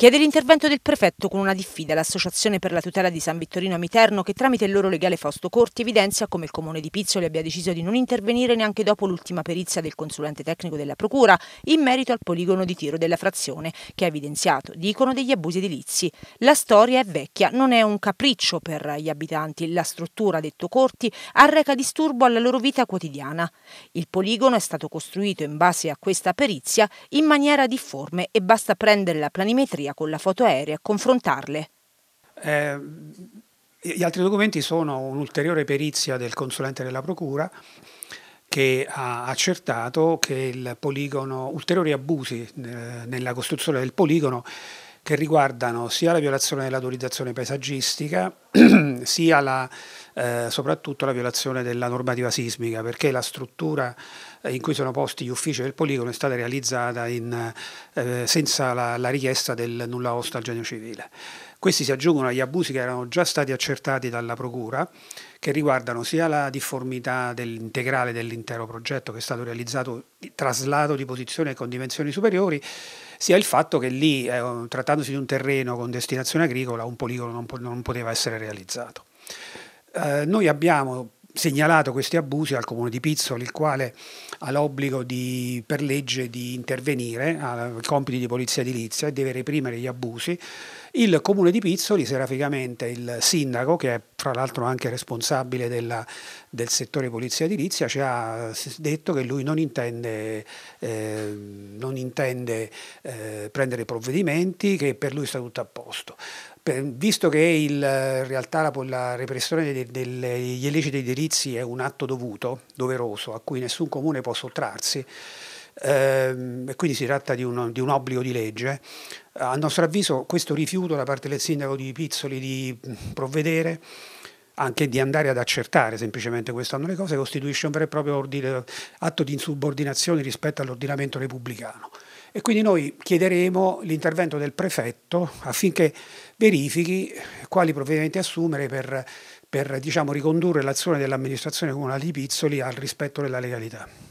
Chiede l'intervento del prefetto con una diffida all'Associazione per la tutela di San Vittorino Amiterno che tramite il loro legale Fausto Corti evidenzia come il comune di Pizzoli abbia deciso di non intervenire neanche dopo l'ultima perizia del consulente tecnico della procura in merito al poligono di tiro della frazione che ha evidenziato, dicono, degli abusi edilizi. La storia è vecchia, non è un capriccio per gli abitanti, la struttura, detto Corti, arreca disturbo alla loro vita quotidiana. Il poligono è stato costruito in base a questa perizia in maniera difforme e basta prendere la planimetria aerea con la foto aerea, e confrontarle. Eh, gli altri documenti sono un'ulteriore perizia del consulente della Procura che ha accertato che il poligono, ulteriori abusi eh, nella costruzione del poligono che riguardano sia la violazione dell'autorizzazione paesaggistica sia la, eh, soprattutto la violazione della normativa sismica, perché la struttura eh, in cui sono posti gli uffici del poligono è stata realizzata in, eh, senza la, la richiesta del nulla osta al genio civile. Questi si aggiungono agli abusi che erano già stati accertati dalla Procura, che riguardano sia la difformità dell'integrale dell'intero progetto che è stato realizzato traslato di posizione con dimensioni superiori, sia il fatto che lì, eh, trattandosi di un terreno con destinazione agricola, un poligono non, po- non poteva essere realizzato. Eh, noi abbiamo segnalato questi abusi al comune di Pizzoli, il quale ha l'obbligo di, per legge di intervenire, ha compiti di polizia edilizia e deve reprimere gli abusi. Il comune di Pizzoli, seraficamente il sindaco, che è fra l'altro anche responsabile della, del settore polizia edilizia, ci ha detto che lui non intende, eh, non intende eh, prendere provvedimenti, che per lui sta tutto a posto. Per, visto che il, in realtà la, la repressione degli illeciti edilizi è un atto dovuto, doveroso, a cui nessun comune può sottrarsi, Ehm, e quindi si tratta di un, di un obbligo di legge. A nostro avviso questo rifiuto da parte del sindaco di Pizzoli di provvedere anche di andare ad accertare semplicemente queste sono le cose, costituisce un vero e proprio ordine, atto di insubordinazione rispetto all'ordinamento repubblicano. E quindi noi chiederemo l'intervento del prefetto affinché verifichi quali provvedimenti assumere per, per diciamo, ricondurre l'azione dell'amministrazione comunale di Pizzoli al rispetto della legalità.